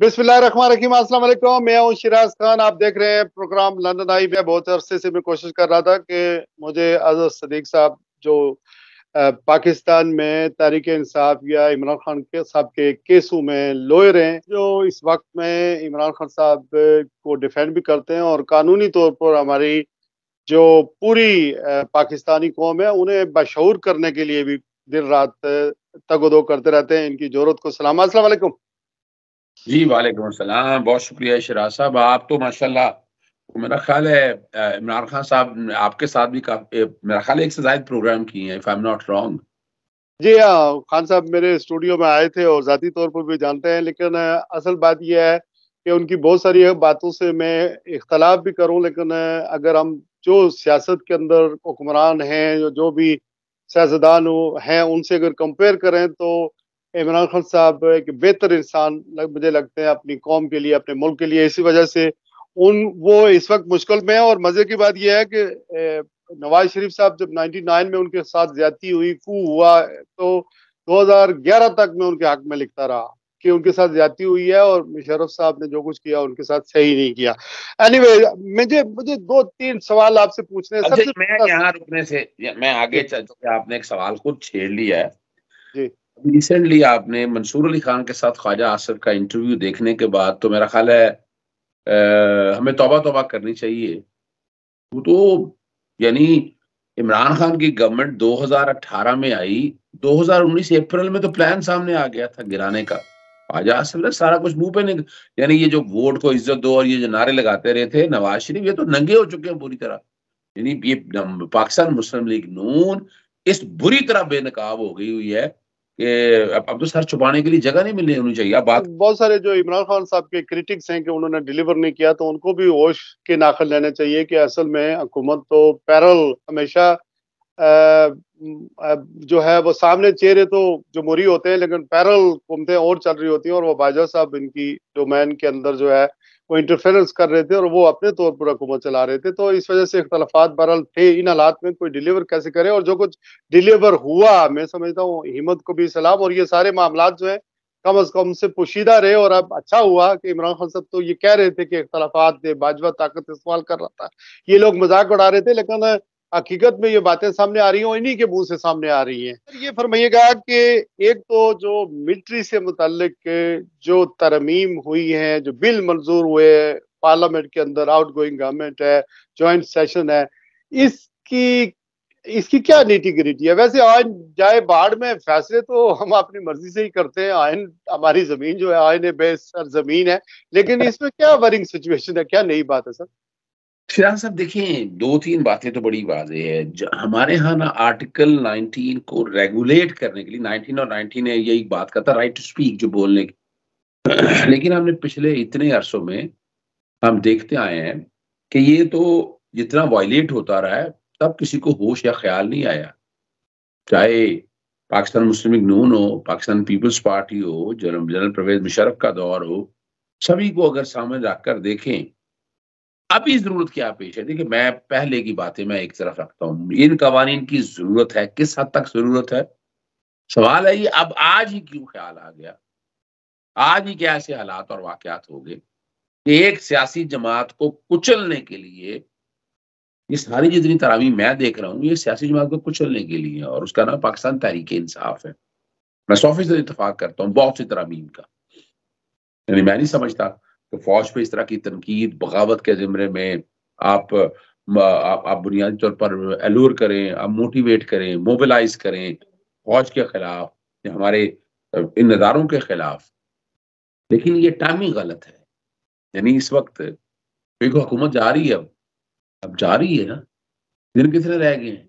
बिस्मिल्लाम असलम मैं हूँ शिराज खान आप देख रहे हैं प्रोग्राम लंदन आई मैं बहुत अरसे से मैं कोशिश कर रहा था कि मुझे अजहर सदीक साहब जो पाकिस्तान में तारीख इंसाफ या इमरान खान के साहब के केसों में लोयर हैं जो इस वक्त में इमरान खान साहब को डिफेंड भी करते हैं और कानूनी तौर पर हमारी जो पूरी पाकिस्तानी कौम है उन्हें बशहूर करने के लिए भी दिन रात तगोदो करते रहते हैं इनकी जरूरत को सलाम असलकुम जी वालेकुम सलाम बहुत शुक्रिया शराज साहब आप तो माशाल्लाह मेरा ख्याल है इमरान खान साहब ने आपके साथ भी काफी मेरा ख्याल है एक से ज्यादा प्रोग्राम किए हैं if I am not wrong जी हाँ खान साहब मेरे स्टूडियो में आए थे और ज़ाती तौर पर भी जानते हैं लेकिन असल बात यह है कि उनकी बहुत सारी बातों से मैं इख्तलाफ भी करूं लेकिन अगर हम जो सियासत के अंदर हुक्मरान हैं जो भी सियासतदान हैं उनसे अगर कंपेयर करें तो इमरान खान साहब एक बेहतर इंसान लग, मुझे लगते हैं अपनी कौम के लिए अपने मुल्क के लिए इसी वजह से उन वो इस वक्त मुश्किल में है और मजे की बात यह है कि नवाज शरीफ साहब जब 99 में उनके साथ ज्यादा हुई कू हुआ तो 2011 तक मैं उनके हक में लिखता रहा कि उनके साथ ज्यादा हुई है और मुशरफ साहब ने जो कुछ किया उनके साथ सही नहीं किया एनीवे anyway, मुझे मुझे दो तीन सवाल आपसे पूछने अच्छा, सबसे मैं यहाँ रुकने से मैं आगे आपने एक सवाल खुद छेड़ लिया है रिसेंटली आपने मंसूर अली खान के साथ ख्वाजा आसफ का इंटरव्यू देखने के बाद तो मेरा ख्याल है आ, हमें तोबा तोबा करनी चाहिए वो तो यानी इमरान खान की गवर्नमेंट 2018 में आई 2019 अप्रैल में तो प्लान सामने आ गया था गिराने का ख्वाजा आसफ ने सारा कुछ मुंह पे नहीं यानी ये जो वोट को इज्जत दो और ये जो नारे लगाते रहे थे नवाज शरीफ ये तो नंगे हो चुके हैं पूरी तरह यानी ये पाकिस्तान मुस्लिम लीग नून इस बुरी तरह बेनकाब हो गई हुई है अब्दुल तो सर छुपाने के लिए जगह नहीं मिलनी होनी चाहिए बात बहुत सारे जो इमरान खान साहब के क्रिटिक्स हैं कि उन्होंने डिलीवर नहीं किया तो उनको भी होश के नाखल लेने चाहिए कि असल में हुकूमत तो पैरल हमेशा जो है वो सामने चेहरे तो जमहूरी होते हैं लेकिन पैरल हुकूमतें और चल रही होती हैं और बाजा साहब इनकी डोमेन के अंदर जो है वो इंटरफेरेंस कर रहे थे और वो अपने तौर पर हुकूमत चला रहे थे तो इस वजह से इख्तलाफात बहरल थे इन हालात में कोई डिलीवर कैसे करे और जो कुछ डिलीवर हुआ मैं समझता हूँ हिम्मत को भी सलाम और ये सारे मामला जो है कम अज कम से पोशीदा रहे और अब अच्छा हुआ कि इमरान खान साहब तो ये कह रहे थे कि इख्तलाफात ने बाजवा ताकत इस्तेमाल कर रहा था ये लोग मजाक उड़ा रहे थे लेकिन हकीकत में ये बातें सामने आ रही हैं और इन्हीं के मुंह से सामने आ रही हैं ये फरमाइएगा कि एक तो जो मिलिट्री से मुतलक जो तरमीम हुई है जो बिल मंजूर हुए पार्लियामेंट के अंदर आउट गोइंग गवर्नमेंट है ज्वाइंट सेशन है इसकी इसकी क्या नीटिग्रिटी है वैसे आयन जाए बाढ़ में फैसले तो हम अपनी मर्जी से ही करते हैं आयन हमारी जमीन जो है आयन बेसर जमीन है लेकिन इसमें क्या वरिंग सिचुएशन है क्या नई बात है सर फिलहाल साहब देखें दो तीन बातें तो बड़ी वाजे है हमारे यहाँ ना आर्टिकल 19 को रेगुलेट करने के लिए 19 और 19 ने यही बात करता राइट टू स्पीक जो बोलने की लेकिन हमने पिछले इतने अरसों में हम देखते आए हैं कि ये तो जितना वायलेट होता रहा है तब किसी को होश या ख्याल नहीं आया चाहे पाकिस्तान मुस्लिम नून हो पाकिस्तान पीपल्स पार्टी हो जनरल जनरल परवेज मुशरफ का दौर हो सभी को अगर सामने रखकर देखें अभी जरूरत क्या पेश है देखिए मैं पहले की बातें मैं एक तरफ रखता हूँ इन कवानी की जरूरत है किस हद तक जरूरत है सवाल है ये अब आज ही क्यों ख्याल आ गया आज ही क्या ऐसे हालात और वाकत हो गए कि एक सियासी जमात को कुचलने के लिए ये सारी जितनी तरावी मैं देख रहा हूँ ये सियासी जमात को कुचलने के लिए और उसका नाम पाकिस्तान तहरीक इंसाफ है मैं सौ फीसद इतफाक करता हूँ बहुत सी तरामीम का यानी मैं नहीं समझता तो फौज पे इस तरह की तनकीद बगावत के ज़िमरे में आप आप, आप बुनियादी तौर पर एलूर करें आप मोटिवेट करें मोबिलाइज करें फौज के खिलाफ हमारे इन नदारों के खिलाफ लेकिन ये टाइमिंग गलत है यानी इस वक्त क्योंकि हुकूमत जा रही है अब अब जा रही है ना दिन कितने रह गए हैं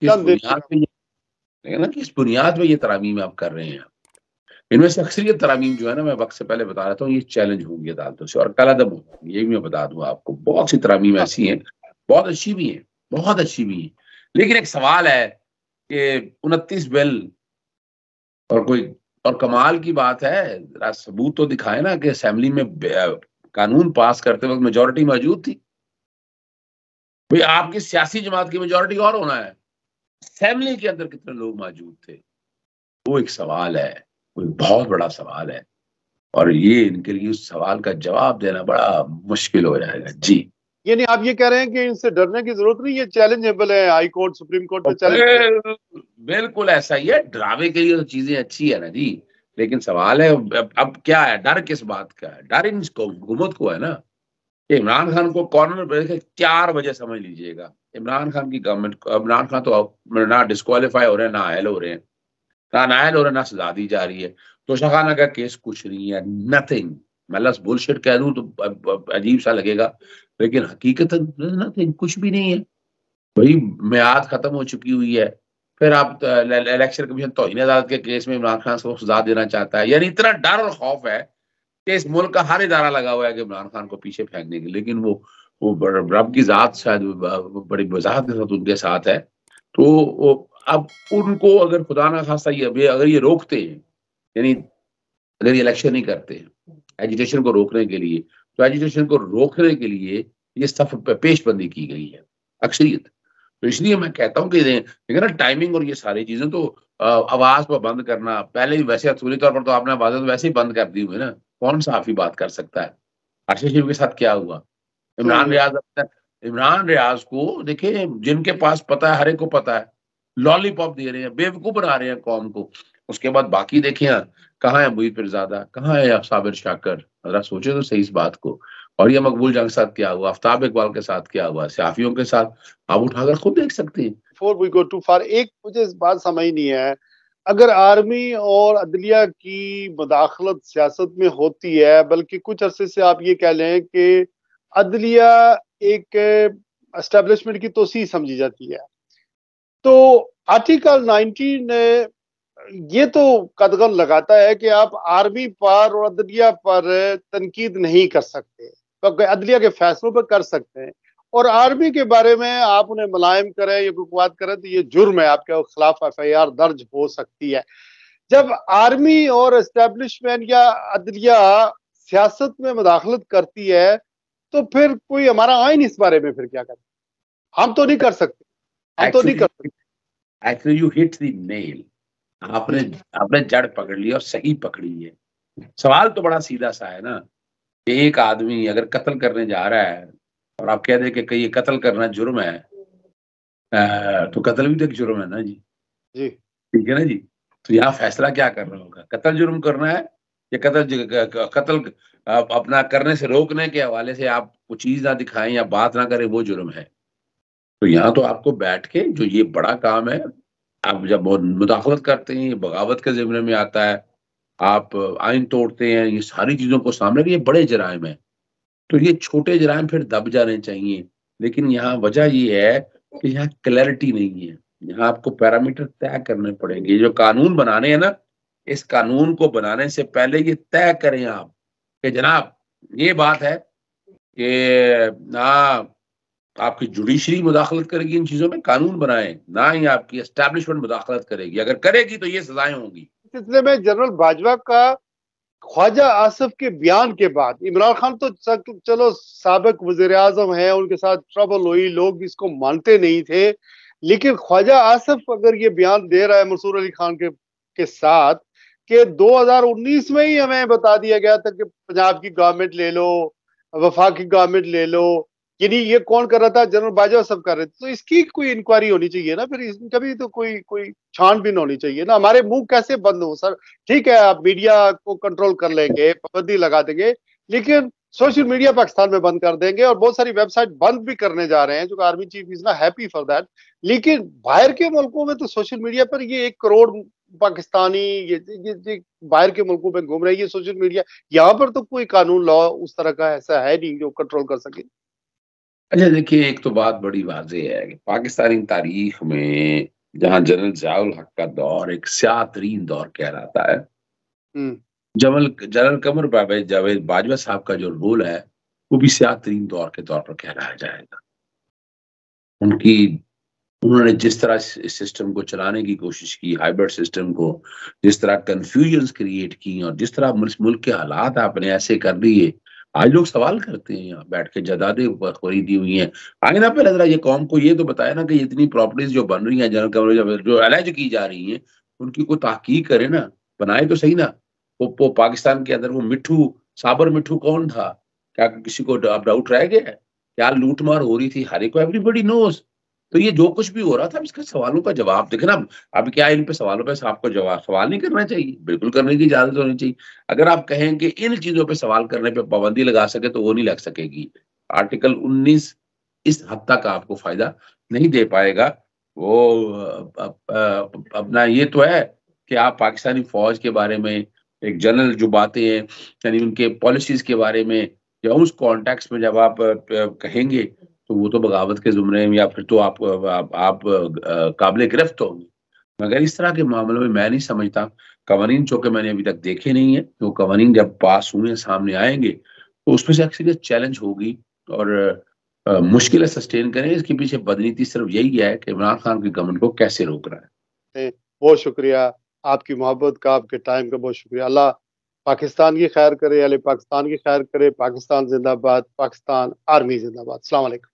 किस बुनियाद पे ना किस बुनियाद में ये तरामीम आप कर रहे हैं आप इनमें से अक्सरियत तरामीम जो है ना मैं वक्त से पहले बता रहा था ये चैलेंज होंगी अदालतों से और दम होगी ये भी मैं बता दूँ आपको बहुत सी तरामीम ऐसी हैं बहुत अच्छी भी हैं बहुत अच्छी भी हैं लेकिन एक सवाल है कि उनतीस बिल और कोई और कमाल की बात है सबूत तो दिखाए ना कि असेंबली में कानून पास करते वक्त मेजोरिटी मौजूद थी भाई आपकी सियासी जमात की मेजोरिटी और होना है असेंबली के अंदर कितने लोग मौजूद थे वो एक सवाल है कोई बहुत बड़ा सवाल है और ये इनके लिए उस सवाल का जवाब देना बड़ा मुश्किल हो जाएगा जी यानी आप ये कह रहे हैं कि इनसे डरने की जरूरत नहीं ये चैलेंजेबल है हाई कोर्ट सुप्रीम कोर्ट में चैलेंज बिल्कुल ऐसा ही है ड्रामे के लिए तो चीजें अच्छी है ना जी लेकिन सवाल है अब, क्या है डर किस बात का है डर इनको हुकूमत को है ना इमरान खान को कॉर्नर पर चार बजे समझ लीजिएगा इमरान खान की गवर्नमेंट इमरान खान तो ना डिस्कालीफाई हो रहे हैं ना हेल हो रहे हैं रानायल ना सजा दी जा रही है तो तोशाखाना का केस कुछ नहीं है नथिंग मैं लस बुलशिट कह दूं तो अजीब सा लगेगा लेकिन हकीकत नथिंग कुछ भी नहीं है भाई म्याद खत्म हो चुकी हुई है फिर आप इलेक्शन कमीशन तो आजाद के केस में इमरान खान को सजा देना चाहता है यानी इतना डर और खौफ है कि इस मुल्क का हर इदारा लगा हुआ है कि इमरान खान को पीछे फेंकने के लेकिन वो वो रब की जात शायद बड़ी वजाहत के साथ उनके साथ है तो वो अब उनको अगर खुदा ना खासा ये अगर ये रोकते हैं यानी अगर ये इलेक्शन नहीं करते हैं एजुटेशन को रोकने के लिए तो एजुटेशन को रोकने के लिए ये सफ पेशबंदी की गई है अक्सरियत तो इसलिए मैं कहता हूँ कि देखिए ना टाइमिंग और ये सारी चीजें तो आवाज पर बंद करना पहले ही वैसे असूली तौर पर तो आपने आवाज तो वैसे ही बंद कर दी हुई ना कौन सा हाफी बात कर सकता है शिव के साथ क्या हुआ इमरान तो रियाज इमरान रियाज को देखिए जिनके पास पता है हर एक को पता है लॉलीपॉप दे रहे हैं बेवकूफ बना रहे हैं कौम को उसके बाद बाकी देखें कहाँ है मुहित पिरजादा कहाँ है साबिर शाकर जरा सोचे तो सही इस बात को और ये मकबूल जंग के साथ क्या हुआ आफ्ताब इकबाल के साथ क्या हुआ सियाफियों के साथ आप उठाकर खुद देख सकते हैं for we go too far एक मुझे इस बात समझ नहीं है अगर आर्मी और अदलिया की मुदाखलत सियासत में होती है बल्कि कुछ अरसे से आप ये कह लें कि अदलिया एक एस्टेब्लिशमेंट की तोसी समझी जाती है तो आर्टिकल 19 ने ये तो कदगन लगाता है कि आप आर्मी पर और अदलिया पर तनकीद नहीं कर सकते तो अदलिया के फैसलों पर कर सकते हैं और आर्मी के बारे में आप उन्हें मुलायम करें या कुकवाद करें तो ये जुर्म है आपके खिलाफ एफ आई आर दर्ज हो सकती है जब आर्मी और इस्टेब्लिशमेंट या अदलिया सियासत में मुदाखलत करती है तो फिर कोई हमारा आइन इस बारे में फिर क्या करें हम तो नहीं कर सकते तो नहीं कर actually you hit the nail आपने आपने जड़ पकड़ ली और सही पकड़ी है सवाल तो बड़ा सीधा सा है ना कि एक आदमी अगर कत्ल करने जा रहा है और आप कह दें कि कही कत्ल करना जुर्म है तो कत्ल भी तो एक जुर्म है ना जी जी ठीक है ना जी तो यहाँ फैसला क्या करना होगा कत्ल जुर्म करना है या कत्ल कत्ल अपना करने से रोकने के हवाले से आप कुछ चीज ना दिखाएं या बात ना करें वो जुर्म है तो यहाँ तो आपको बैठ के जो ये बड़ा काम है आप जब मुदाखलत करते हैं ये बगावत के जिमरे में आता है आप आइन तोड़ते हैं ये सारी चीज़ों को सामने ये बड़े जराइम है तो ये छोटे जराइम फिर दब जाने चाहिए लेकिन यहाँ वजह ये है कि यहाँ क्लैरिटी नहीं है यहाँ आपको पैरामीटर तय करने पड़ेंगे जो कानून बनाने हैं ना इस कानून को बनाने से पहले ये तय करें आप कि जनाब ये बात है कि ना हाँ, आपकी जुडिशरी मुदाखलत करेगी इन चीजों में कानून बनाए ना ही आपकी एस्टेब्लिशमेंट मुदाखलत करेगी अगर करेगी तो ये सजाएं होंगी सिलसिले में जनरल बाजवा का ख्वाजा आसफ के बयान के बाद इमरान खान तो चलो सबक वजीर अजम है उनके साथ ट्रबल हुई लोग इसको मानते नहीं थे लेकिन ख्वाजा आसफ अगर ये बयान दे रहा है मंसूर अली खान के के साथ हजार 2019 में ही हमें बता दिया गया था कि पंजाब की गवर्नमेंट ले लो वफाकी गवर्नमेंट ले लो यानी ये कौन कर रहा था जनरल बाजवा सब कर रहे थे तो इसकी कोई इंक्वायरी होनी चाहिए ना फिर इसमें कभी तो कोई कोई छानबीन होनी चाहिए ना हमारे मुंह कैसे बंद हो सर ठीक है आप मीडिया को कंट्रोल कर लेंगे पाबंदी लगा देंगे लेकिन सोशल मीडिया पाकिस्तान में बंद कर देंगे और बहुत सारी वेबसाइट बंद भी करने जा रहे हैं जो आर्मी चीफ इज ना हैप्पी फॉर दैट लेकिन बाहर के मुल्कों में तो सोशल मीडिया पर ये एक करोड़ पाकिस्तानी ये, ये, ये बाहर के मुल्कों में घूम रही है सोशल मीडिया यहाँ पर तो कोई कानून लॉ उस तरह का ऐसा है नहीं जो कंट्रोल कर सके अच्छा देखिए एक तो बात बड़ी वाजह है कि पाकिस्तानी तारीख में जहां जनरल ज़ियाउल हक का दौर एक सियातरीन दौर कहलाता है हम्म। जमल जनरल कमर बाबे जावेद बाजवा साहब का जो रोल है वो भी सियातरीन तरीन दौर के तौर पर कहलाया जाएगा उनकी उन्होंने जिस तरह इस सिस्टम को चलाने की कोशिश की हाइब्रिड सिस्टम को जिस तरह कन्फ्यूजन क्रिएट की और जिस तरह मुल्क के हालात आपने ऐसे कर दिए आज लोग सवाल करते हैं यहाँ बैठ के जदादे खरीदी हुई हैं ना पहले जरा ये कौम को ये तो बताया ना कि इतनी प्रॉपर्टीज जो बन रही हैं जनरल कवरेज जो अलैज की जा रही हैं उनकी को तहकीक करे ना बनाए तो सही ना वो, वो पाकिस्तान के अंदर वो मिठू साबर मिठू कौन था क्या किसी को अब डाउट रह गया क्या लूट मार हो रही थी हर एक एवरीबडी नोज तो ये जो कुछ भी हो रहा था इसका सवालों का जवाब देखे ना अब क्या इन पे सवालों पे आपको जवाब सवाल नहीं करना चाहिए बिल्कुल करने की इजाजत होनी चाहिए अगर आप कहें कि इन चीजों पे सवाल करने पे पाबंदी लगा सके तो वो नहीं लग सकेगी आर्टिकल 19 इस हद तक आपको फायदा नहीं दे पाएगा वो अपना ये तो है कि आप पाकिस्तानी फौज के बारे में एक जनरल जो बातें हैं यानी उनके पॉलिसीज के बारे में या उस कॉन्टेक्ट में जब आप कहेंगे तो वो तो बगावत के जुमरे में या फिर तो आप आप, आप काबिल गिरफ्त तो होंगे मगर इस तरह के मामलों में मैं नहीं समझता कवानीन चूंकि मैंने अभी तक देखे नहीं है तो कवानीन जब पास हुए सामने आएंगे तो उसमें से अक्सर चैलेंज होगी और आ, मुश्किल है सस्टेन करें इसके पीछे बदनीति सिर्फ यही है कि इमरान खान के गवर्नमेंट को कैसे रोक रहा है बहुत शुक्रिया आपकी मोहब्बत का आपके टाइम का बहुत शुक्रिया अल्लाह पाकिस्तान की खैर करे अल पाकिस्तान की खैर करे पाकिस्तान जिंदाबाद पाकिस्तान आर्मी जिंदाबाद अलैक्म